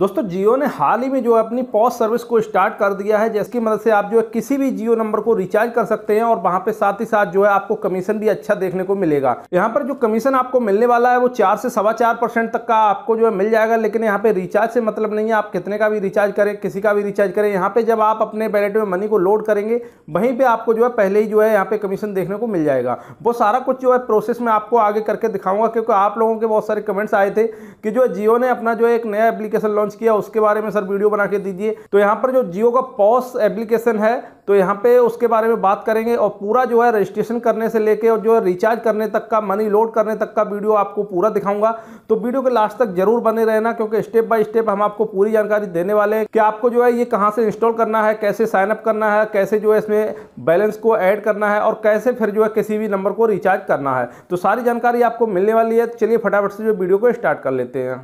दोस्तों जियो ने हाल ही में जो है अपनी पॉज सर्विस को स्टार्ट कर दिया है जिसकी मदद से आप जो है किसी भी जियो नंबर को रिचार्ज कर सकते हैं और वहां पे साथ ही साथ जो है आपको कमीशन भी अच्छा देखने को मिलेगा यहाँ पर जो कमीशन आपको मिलने वाला है वो चार से सवा चार परसेंट तक का आपको जो है मिल जाएगा लेकिन यहाँ पे रिचार्ज से मतलब नहीं है आप कितने का भी रिचार्ज करें किसी का भी रिचार्ज करें यहाँ पे जब आप अपने बैलेट में मनी को लोड करेंगे वहीं पर आपको जो है पहले ही जो है यहाँ पे कमीशन देखने को मिल जाएगा वो सारा कुछ जो है प्रोसेस में आपको आगे करके दिखाऊंगा क्योंकि आप लोगों के बहुत सारे कमेंट्स आए थे कि जो जियो ने अपना जो है एक नया एप्लीकेशन लॉन्च लॉन्च किया उसके बारे में सर वीडियो बना के दीजिए तो यहाँ पर जो जियो का पॉस एप्लीकेशन है तो यहाँ पे उसके बारे में बात करेंगे और पूरा जो है रजिस्ट्रेशन करने से लेके और जो है रिचार्ज करने तक का मनी लोड करने तक का वीडियो आपको पूरा दिखाऊंगा तो वीडियो के लास्ट तक जरूर बने रहना क्योंकि स्टेप बाय स्टेप हम आपको पूरी जानकारी देने वाले हैं कि आपको जो है ये कहाँ से इंस्टॉल करना है कैसे साइनअप करना है कैसे जो है इसमें बैलेंस को ऐड करना है और कैसे फिर जो है किसी भी नंबर को रिचार्ज करना है तो सारी जानकारी आपको मिलने वाली है चलिए फटाफट से जो वीडियो को स्टार्ट कर लेते हैं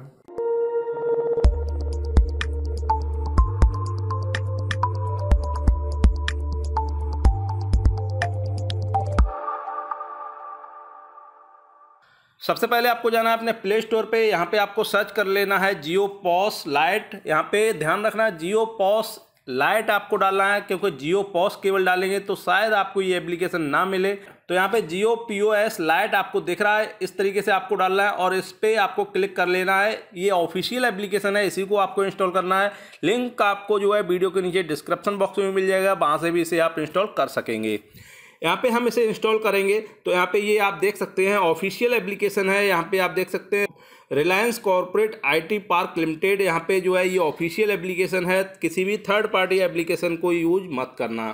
सबसे पहले आपको जाना है अपने प्ले स्टोर पे यहाँ पे आपको सर्च कर लेना है जियो पॉस लाइट यहाँ पे ध्यान रखना है जियो पॉस लाइट आपको डालना है क्योंकि जियो पॉस केबल डालेंगे तो शायद आपको ये एप्लीकेशन ना मिले तो यहाँ पे Jio P O S lite आपको दिख रहा है इस तरीके से आपको डालना है और इस पर आपको क्लिक कर लेना है ये ऑफिशियल एप्लीकेशन है इसी को आपको इंस्टॉल करना है लिंक आपको जो है वीडियो के नीचे डिस्क्रिप्शन बॉक्स में मिल जाएगा वहाँ से भी इसे आप इंस्टॉल कर सकेंगे यहाँ पे हम इसे इंस्टॉल करेंगे तो यहाँ पे ये आप देख सकते हैं ऑफिशियल एप्लीकेशन है यहाँ पे आप देख सकते हैं Reliance corporate IT park limited यहाँ पे जो है ये ऑफिशियल एप्लीकेशन है किसी भी थर्ड पार्टी एप्लीकेशन को यूज मत करना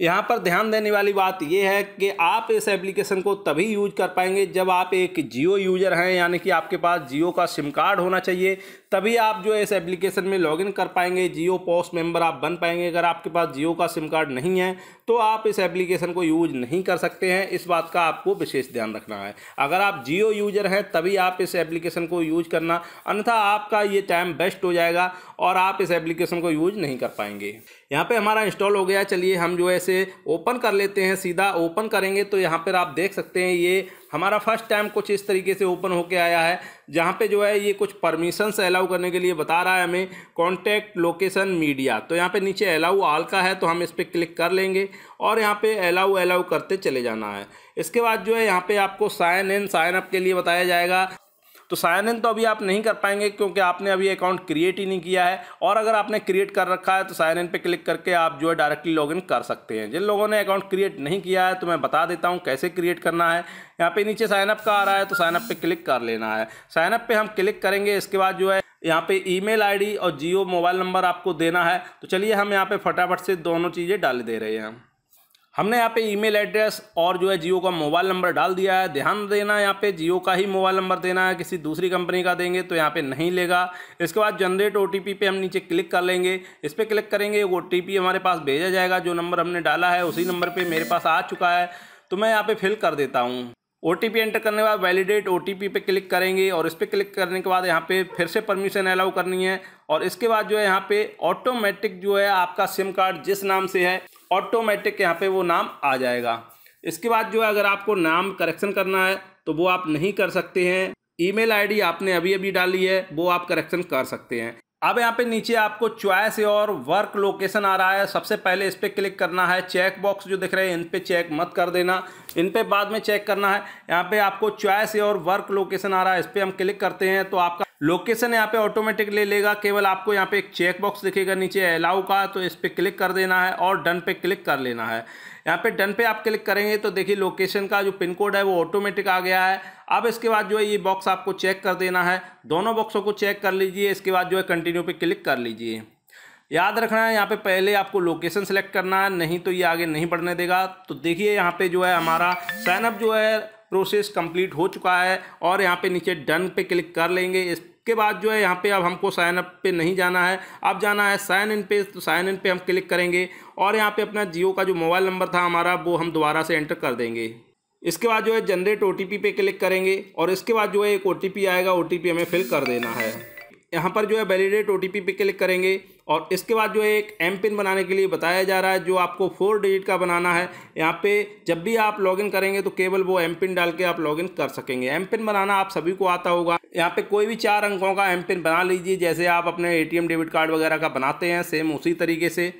यहाँ पर ध्यान देने वाली बात यह है कि आप इस एप्लीकेशन को तभी यूज कर पाएंगे जब आप एक जियो यूज़र हैं यानी कि आपके पास जियो का सिम कार्ड होना चाहिए तभी आप जो इस एप्लीकेशन में लॉगिन कर पाएंगे जियो पोस्ट मेंबर आप बन पाएंगे अगर आपके पास जियो का सिम कार्ड नहीं है तो आप इस एप्लीकेशन को यूज नहीं कर सकते हैं इस बात का आपको विशेष ध्यान रखना है अगर आप जियो यूज़र हैं तभी आप इस एप्लीकेशन को यूज करना अन्यथा आपका ये टाइम बेस्ट हो जाएगा और आप इस एप्लीकेशन को यूज नहीं कर पाएंगे यहाँ पे हमारा इंस्टॉल हो गया चलिए हम जो है इसे ओपन कर लेते हैं सीधा ओपन करेंगे तो यहाँ पर आप देख सकते हैं ये हमारा फर्स्ट टाइम कुछ इस तरीके से ओपन होके आया है जहाँ पे जो है ये कुछ परमिशंस अलाउ करने के लिए बता रहा है हमें कॉन्टैक्ट लोकेशन मीडिया तो यहाँ पे नीचे अलाउ आल का है तो हम इस पर क्लिक कर लेंगे और यहाँ पे अलाउ अलाउ करते चले जाना है इसके बाद जो है यहाँ पे आपको साइन इन साइन अप के लिए बताया जाएगा तो साइन इन तो अभी आप नहीं कर पाएंगे क्योंकि आपने अभी अकाउंट क्रिएट ही नहीं किया है और अगर आपने क्रिएट कर रखा है तो साइन इन पे क्लिक करके आप जो है डायरेक्टली लॉगिन कर सकते हैं जिन लोगों ने अकाउंट क्रिएट नहीं किया है तो मैं बता देता हूँ कैसे क्रिएट करना है यहाँ पे नीचे साइनअप का आ रहा है तो साइनअप पे क्लिक कर लेना है साइनअप पे हम क्लिक करेंगे इसके बाद जो है यहाँ पे ईमेल आईडी और जियो मोबाइल नंबर आपको देना है तो चलिए हम यहाँ पे फटाफट से दोनों चीज़ें डाल दे रहे हैं हमने यहाँ पे ईमेल एड्रेस और जो है जियो का मोबाइल नंबर डाल दिया है ध्यान देना यहाँ पे जियो का ही मोबाइल नंबर देना है किसी दूसरी कंपनी का देंगे तो यहाँ पे नहीं लेगा इसके बाद जनरेट ओ पे हम नीचे क्लिक कर लेंगे इस पर क्लिक करेंगे ओ हमारे पास भेजा जाएगा जो नंबर हमने डाला है उसी नंबर पर मेरे पास आ चुका है तो मैं यहाँ पर फिल कर देता हूँ ओ एंटर करने के बाद वैलिडेट ओ पे क्लिक करेंगे और इस पर क्लिक करने के बाद यहाँ पे फिर से परमिशन अलाउ करनी है और इसके बाद जो है यहाँ पे ऑटोमेटिक जो है आपका सिम कार्ड जिस नाम से है ऑटोमेटिक यहाँ पे वो नाम आ जाएगा इसके बाद जो है अगर आपको नाम करेक्शन करना है तो वो आप नहीं कर सकते हैं ईमेल आईडी आपने अभी अभी डाली है वो आप करेक्शन कर सकते हैं अब यहाँ पे नीचे आपको च्वाइस और वर्क लोकेशन आ रहा है सबसे पहले इस पर क्लिक करना है चेक बॉक्स जो दिख रहे हैं इन पर चेक मत कर देना इन पर बाद में चेक करना है यहाँ पे आपको च्वाइस और वर्क लोकेशन आ रहा है इस पर हम क्लिक करते हैं तो आपका लोकेशन यहाँ पे ऑटोमेटिक ले लेगा केवल आपको यहाँ पे एक चेक बॉक्स दिखेगा नीचे अलाउ का तो इस पर क्लिक कर देना है और डन पे क्लिक कर लेना है यहाँ पे डन पे आप क्लिक करेंगे तो देखिए लोकेशन का जो पिन कोड है वो ऑटोमेटिक आ गया है अब इसके बाद जो है ये बॉक्स आपको चेक कर देना है दोनों बॉक्सों को चेक कर लीजिए इसके बाद जो है कंटिन्यू पर क्लिक कर लीजिए याद रखना है यहाँ पे पहले आपको लोकेशन सेलेक्ट करना है नहीं तो ये आगे नहीं बढ़ने देगा तो देखिए यहाँ पे जो है हमारा साइनअप जो है प्रोसेस कंप्लीट हो चुका है और यहाँ पे नीचे डन पे क्लिक कर लेंगे इस के बाद जो है यहाँ पे अब हमको साइन अप पे नहीं जाना है अब जाना है साइन इन पे तो साइन इन पे हम क्लिक करेंगे और यहाँ पे अपना जियो का जो मोबाइल नंबर था हमारा वो हम दोबारा से एंटर कर देंगे इसके बाद जो है जनरेट ओ पे क्लिक करेंगे और इसके बाद जो है एक ओ आएगा ओ हमें फिल कर देना है यहाँ पर जो है वैलिडेट ओ टी पे क्लिक करेंगे और इसके बाद जो है एक एम पिन बनाने के लिए बताया जा रहा है जो आपको फोर डिजिट का बनाना है यहाँ पे जब भी आप लॉगिन करेंगे तो केवल वो एम पिन डाल के आप लॉगिन कर सकेंगे एम पिन बनाना आप सभी को आता होगा यहाँ पे कोई भी चार अंकों का एम पिन बना लीजिए जैसे आप अपने ए डेबिट कार्ड वगैरह का बनाते हैं सेम उसी तरीके से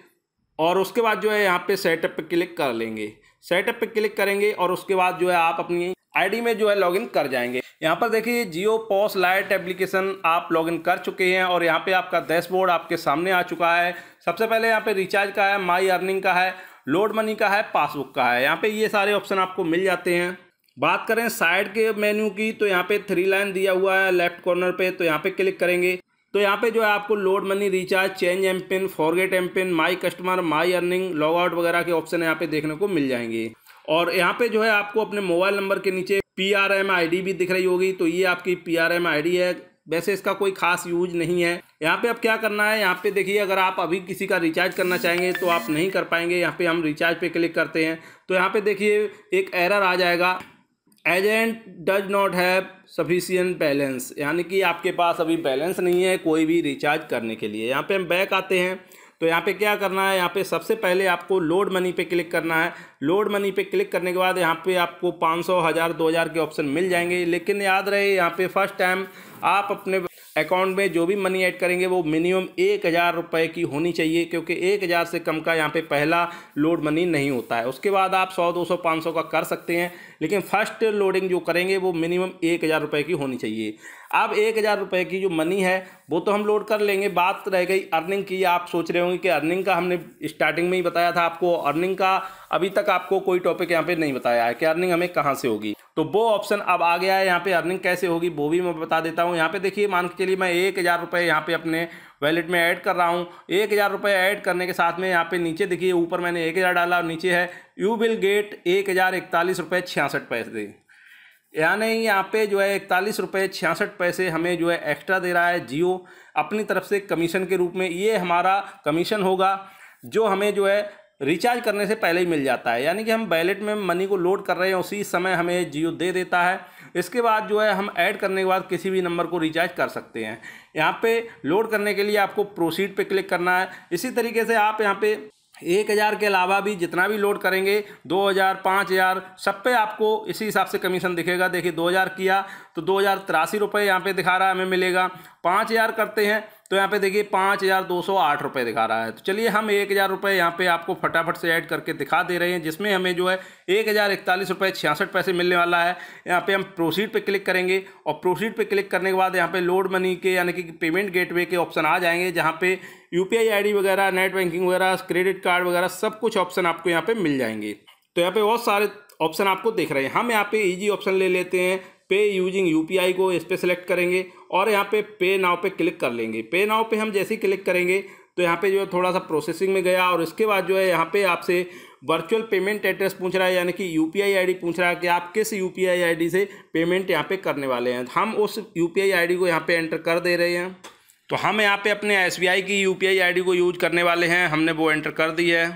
और उसके बाद जो है यहाँ पर सेटअप पर क्लिक कर लेंगे सेटअप पर क्लिक करेंगे और उसके बाद जो है आप अपनी आईडी में जो है लॉगिन कर जाएंगे यहाँ पर देखिए जियो पॉस लाइट एप्लीकेशन आप लॉगिन कर चुके हैं और यहाँ पे आपका डैशबोर्ड आपके सामने आ चुका है सबसे पहले यहाँ पे रिचार्ज का है माई अर्निंग का है लोड मनी का है पासबुक का है यहाँ पे ये सारे ऑप्शन आपको मिल जाते हैं बात करें साइड के मेन्यू की तो यहाँ पे थ्री लाइन दिया हुआ है लेफ्ट कॉर्नर पे तो यहाँ पे क्लिक करेंगे तो यहाँ पे जो है आपको load money recharge change M PIN forget M PIN my customer my earning log out वगैरह के ऑप्शन यहाँ पे देखने को मिल जाएंगे और यहाँ पे जो है आपको अपने मोबाइल नंबर के नीचे P R M I D भी दिख रही होगी तो ये आपकी P R M I D है वैसे इसका कोई खास यूज नहीं है यहाँ पे अब क्या करना है यहाँ पे देखिए अगर आप अभी किसी का रिचार्ज करना चाहेंगे तो आप नहीं कर पाएंगे यहाँ पे हम रिचार्ज पे क्लिक करते हैं तो यहाँ पे देखिए एक एरर आ जाएगा agent does not have sufficient balance यानी कि आपके पास अभी बैलेंस नहीं है कोई भी रिचार्ज करने के लिए यहाँ पे हम बैक आते हैं तो यहाँ पे क्या करना है यहाँ पे सबसे पहले आपको लोड मनी पे क्लिक करना है लोड मनी पे क्लिक करने के बाद यहाँ पे आपको पाँच सौ हज़ार दो हज़ार के ऑप्शन मिल जाएंगे लेकिन याद रहे यहाँ पे फर्स्ट टाइम आप अपने अकाउंट में जो भी मनी ऐड करेंगे वो मिनिमम एक हज़ार रुपये की होनी चाहिए क्योंकि एक हज़ार से कम का यहाँ पे पहला लोड मनी नहीं होता है उसके बाद आप सौ दो सौ पाँच सौ का कर सकते हैं लेकिन फर्स्ट लोडिंग जो करेंगे वो मिनिमम एक हज़ार रुपये की होनी चाहिए अब एक हज़ार रुपये की जो मनी है वो तो हम लोड कर लेंगे बात रह गई अर्निंग की आप सोच रहे होंगे कि अर्निंग का हमने स्टार्टिंग में ही बताया था आपको अर्निंग का अभी तक आपको कोई टॉपिक यहाँ पे नहीं बताया है कि अर्निंग हमें कहाँ से होगी तो वो ऑप्शन अब आ गया है यहाँ पे अर्निंग कैसे होगी वो भी मैं बता देता हूँ यहाँ पे देखिए मान के चलिए मैं एक हज़ार रुपये यहाँ पे अपने वैलेट में ऐड कर रहा हूँ एक हज़ार रुपये ऐड करने के साथ में यहाँ पे नीचे देखिए ऊपर मैंने एक हज़ार डाला और नीचे है यू विल गेट एक हज़ार इकतालीस रुपये छियासठ पैसे यानी यहाँ पे जो है इकतालीस रुपये छियासठ पैसे हमें जो है एक्स्ट्रा दे रहा है जियो अपनी तरफ से कमीशन के रूप में ये हमारा कमीशन होगा जो हमें जो है रिचार्ज करने से पहले ही मिल जाता है यानी कि हम वैलेट में मनी को लोड कर रहे हैं उसी समय हमें जियो दे देता है इसके बाद जो है हम ऐड करने के बाद किसी भी नंबर को रिचार्ज कर सकते हैं यहाँ पे लोड करने के लिए आपको प्रोसीड पे क्लिक करना है इसी तरीके से आप यहाँ पे एक हज़ार के अलावा भी जितना भी लोड करेंगे दो हज़ार पाँच हज़ार सब पे आपको इसी हिसाब से कमीशन दिखेगा देखिए दो हज़ार किया तो दो हज़ार तिरासी रुपये यहाँ पर दिखा रहा है हमें मिलेगा पाँच हज़ार करते हैं तो यहाँ पे देखिए पाँच हज़ार दो सौ आठ रुपये दिखा रहा है तो चलिए हम एक हज़ार रुपये यहाँ पे आपको फटाफट से ऐड करके दिखा दे रहे हैं जिसमें हमें जो है एक हज़ार इकतालीस रुपये छियासठ पैसे मिलने वाला है यहाँ पे हम प्रोसीड पे क्लिक करेंगे और प्रोसीड पे क्लिक करने के बाद यहाँ पे लोड मनी के यानी कि पेमेंट गेटवे के ऑप्शन आ जाएंगे जहाँ पे यू पी वगैरह नेट बैंकिंग वगैरह क्रेडिट कार्ड वगैरह सब कुछ ऑप्शन आपको यहाँ पर मिल जाएंगे तो यहाँ पे बहुत सारे ऑप्शन आपको देख रहे हैं हम यहाँ पे ईजी ऑप्शन ले लेते हैं पे यूजिंग यूपीआई को इस पर सिलेक्ट करेंगे और यहाँ पे पे नाव पे क्लिक कर लेंगे पे नाव पे हम जैसे ही क्लिक करेंगे तो यहाँ पे जो है थोड़ा सा प्रोसेसिंग में गया और इसके बाद जो है यहाँ पे आपसे वर्चुअल पेमेंट एड्रेस पूछ रहा है यानी कि यू पी पूछ रहा है कि आप किस यू पी से पेमेंट यहाँ पे करने वाले हैं हम उस यू पी को यहाँ पर एंटर कर दे रहे हैं तो हम यहाँ पर अपने एस की यू पी को यूज करने वाले हैं हमने वो एंटर कर दी है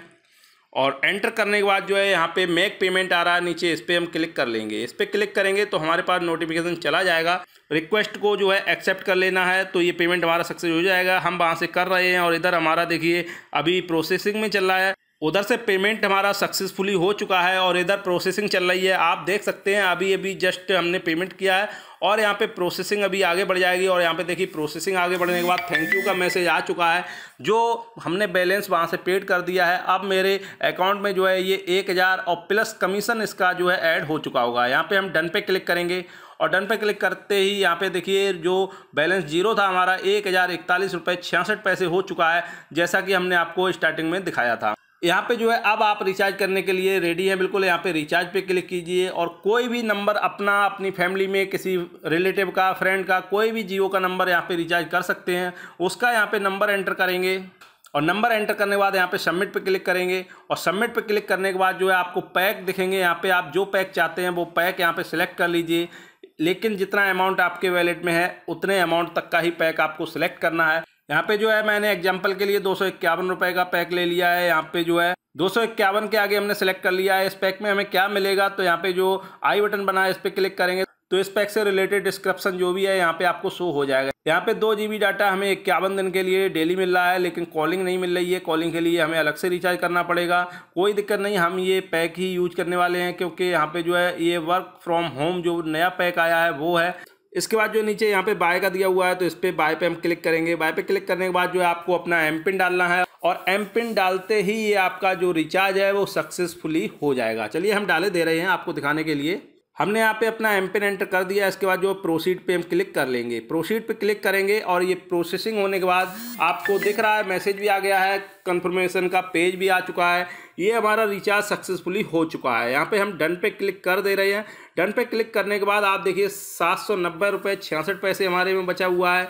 और एंटर करने के बाद जो है यहाँ पे मेक पेमेंट आ रहा है नीचे इस पर हम क्लिक कर लेंगे इस पर क्लिक करेंगे तो हमारे पास नोटिफिकेशन चला जाएगा रिक्वेस्ट को जो है एक्सेप्ट कर लेना है तो ये पेमेंट हमारा सक्सेस हो जाएगा हम वहाँ से कर रहे हैं और इधर हमारा देखिए अभी प्रोसेसिंग में चल रहा है उधर से पेमेंट हमारा सक्सेसफुली हो चुका है और इधर प्रोसेसिंग चल रही है आप देख सकते हैं अभी अभी जस्ट हमने पेमेंट किया है और यहाँ पे प्रोसेसिंग अभी आगे बढ़ जाएगी और यहाँ पे देखिए प्रोसेसिंग आगे बढ़ने के बाद थैंक यू का मैसेज आ चुका है जो हमने बैलेंस वहाँ से पेड कर दिया है अब मेरे अकाउंट में जो है ये एक हज़ार और प्लस कमीशन इसका जो है ऐड हो चुका होगा यहाँ पर हम डन पे क्लिक करेंगे और डन पे क्लिक करते ही यहाँ पे देखिए जो बैलेंस जीरो था हमारा एक हज़ार इकतालीस रुपये छियासठ पैसे हो चुका है जैसा कि हमने आपको स्टार्टिंग में दिखाया था यहाँ पे जो है अब आप रिचार्ज करने के लिए रेडी हैं बिल्कुल यहाँ पे रिचार्ज पे क्लिक कीजिए और कोई भी नंबर अपना अपनी फैमिली में किसी रिलेटिव का फ्रेंड का कोई भी जियो का नंबर यहाँ पे रिचार्ज कर सकते हैं उसका यहाँ पे नंबर एंटर करेंगे और नंबर एंटर करने के बाद यहाँ पे सबमिट पे क्लिक करेंगे और सबमिट पे क्लिक करने के बाद जो है आपको पैक दिखेंगे यहाँ पर आप जो पैक चाहते हैं वो पैक यहाँ पर सिलेक्ट कर लीजिए लेकिन जितना अमाउंट आपके वैलेट में है उतने अमाउंट तक का ही पैक आपको सिलेक्ट करना है यहाँ पे जो है मैंने एग्जाम्पल के लिए दो सौ का पैक ले लिया है यहाँ पे जो है दो के आगे हमने सेलेक्ट कर लिया है इस पैक में हमें क्या मिलेगा तो यहाँ पे जो आई बटन बना है इस पर क्लिक करेंगे तो इस पैक से रिलेटेड डिस्क्रिप्शन जो भी है यहाँ पे आपको शो हो जाएगा यहाँ पे दो जीबी डाटा हमें इक्यावन दिन के लिए डेली मिल रहा है लेकिन कॉलिंग नहीं मिल रही है कॉलिंग के लिए हमें अलग से रिचार्ज करना पड़ेगा कोई दिक्कत नहीं हम ये पैक ही यूज करने वाले हैं क्योंकि यहाँ पे जो है ये वर्क फ्रॉम होम जो नया पैक आया है वो है इसके बाद जो नीचे यहाँ पे बाय का दिया हुआ है तो इस पर बाय पे हम क्लिक करेंगे बाय पे क्लिक करने के बाद जो है आपको अपना एम पिन डालना है और एम पिन डालते ही ये आपका जो रिचार्ज है वो सक्सेसफुली हो जाएगा चलिए हम डाले दे रहे हैं आपको दिखाने के लिए हमने यहाँ पे अपना एम पिन एंटर कर दिया इसके बाद जो प्रोसीड पे हम क्लिक कर लेंगे प्रोसीड पे क्लिक करेंगे और ये प्रोसेसिंग होने के बाद आपको दिख रहा है मैसेज भी आ गया है कंफर्मेशन का पेज भी आ चुका है ये हमारा रिचार्ज सक्सेसफुली हो चुका है यहाँ पे हम डन पे क्लिक कर दे रहे हैं डन पे क्लिक करने के बाद आप देखिए सात सौ नब्बे रुपये छियासठ पैसे हमारे में बचा हुआ है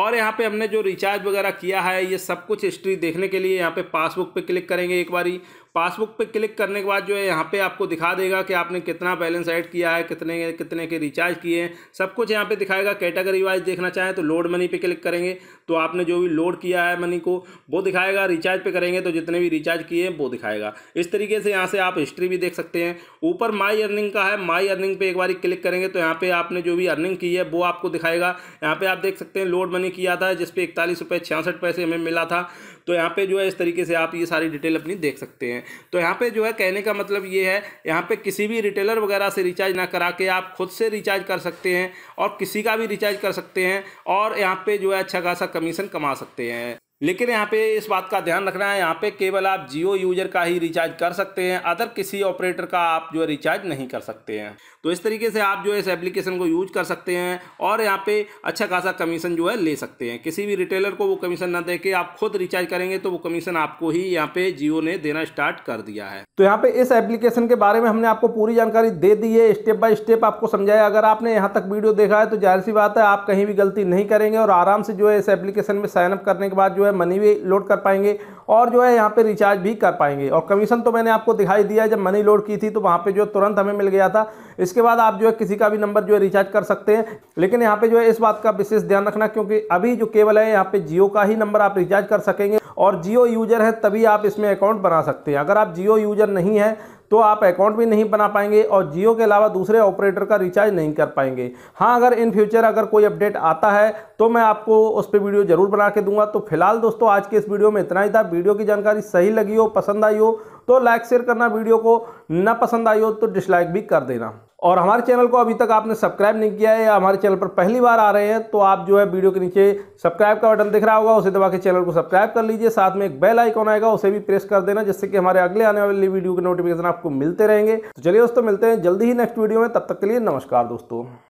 और यहाँ पे हमने जो रिचार्ज वगैरह किया है ये सब कुछ हिस्ट्री देखने के लिए यहाँ पे पासबुक पे क्लिक करेंगे एक बारी पासबुक पे क्लिक करने के बाद जो है यहाँ पे आपको दिखा देगा कि आपने कितना बैलेंस ऐड किया है कितने कितने के रिचार्ज किए हैं सब कुछ यहाँ पे दिखाएगा कैटेगरी वाइज देखना चाहें तो लोड मनी पे क्लिक करेंगे तो आपने जो भी लोड किया है मनी को वो दिखाएगा रिचार्ज पे करेंगे तो जितने भी रिचार्ज किए हैं वो दिखाएगा इस तरीके से यहाँ से आप हिस्ट्री भी देख सकते हैं ऊपर माई अर्निंग का है माई अर्निंग पर एक बार क्लिक करेंगे तो यहाँ पर आपने जो भी अर्निंग की है वो आपको दिखाएगा यहाँ पर आप देख सकते हैं लोड मनी किया था जिसपे इकतालीस रुपये छियासठ पैसे हमें मिला था तो यहाँ पे जो है इस तरीके से आप ये सारी डिटेल अपनी देख सकते हैं तो यहाँ पे जो है कहने का मतलब ये है यहाँ पे किसी भी रिटेलर वगैरह से रिचार्ज ना करा के आप खुद से रिचार्ज कर सकते हैं और किसी का भी रिचार्ज कर सकते हैं और यहाँ पर जो है अच्छा खासा कमीशन कमा सकते हैं लेकिन यहाँ पे इस बात का ध्यान रखना है यहाँ पे केवल आप जियो यूजर का ही रिचार्ज कर सकते हैं अदर किसी ऑपरेटर का आप जो है रिचार्ज नहीं कर सकते हैं तो इस तरीके से आप जो है इस एप्लीकेशन को यूज कर सकते हैं और यहाँ पे अच्छा खासा कमीशन जो है ले सकते हैं किसी भी रिटेलर को वो कमीशन ना दे के आप खुद रिचार्ज करेंगे तो वो कमीशन आपको ही यहाँ पे जियो ने देना स्टार्ट कर दिया है तो यहाँ पे इस एप्लीकेशन के बारे में हमने आपको पूरी जानकारी दे दी है स्टेप बाय स्टेप आपको समझाया अगर आपने यहाँ तक वीडियो देखा है तो जाहिर सी बात है आप कहीं भी गलती नहीं करेंगे और आराम से जो है इस एप्लीकेशन में साइनअप करने के बाद जो है है मनी भी लोड कर पाएंगे और जो है यहाँ पे रिचार्ज भी कर पाएंगे और कमीशन तो मैंने आपको दिखाई दिया जब मनी लोड की थी तो वहाँ पे जो तुरंत हमें मिल गया था इसके बाद आप जो है किसी का भी नंबर जो है रिचार्ज कर सकते हैं लेकिन यहाँ पे जो है इस बात का विशेष ध्यान रखना क्योंकि अभी जो केवल है यहाँ पे जियो का ही नंबर आप रिचार्ज कर सकेंगे और जियो यूजर है तभी आप इसमें अकाउंट बना सकते हैं अगर आप जियो यूजर नहीं है तो आप अकाउंट भी नहीं बना पाएंगे और जियो के अलावा दूसरे ऑपरेटर का रिचार्ज नहीं कर पाएंगे हाँ अगर इन फ्यूचर अगर कोई अपडेट आता है तो मैं आपको उस पर वीडियो ज़रूर बना के दूंगा तो फिलहाल दोस्तों आज के इस वीडियो में इतना ही था वीडियो की जानकारी सही लगी हो पसंद आई हो तो लाइक शेयर करना वीडियो को ना पसंद आई हो तो डिसलाइक भी कर देना और हमारे चैनल को अभी तक आपने सब्सक्राइब नहीं किया है या हमारे चैनल पर पहली बार आ रहे हैं तो आप जो है वीडियो के नीचे सब्सक्राइब का बटन दिख रहा होगा उसे दबा के चैनल को सब्सक्राइब कर लीजिए साथ में एक बेल आइकॉन आएगा उसे भी प्रेस कर देना जिससे कि हमारे अगले आने वाले वीडियो के नोटिफिकेशन आपको मिलते रहेंगे तो चलिए दोस्तों मिलते हैं जल्दी ही नेक्स्ट वीडियो में तब तक के लिए नमस्कार दोस्तों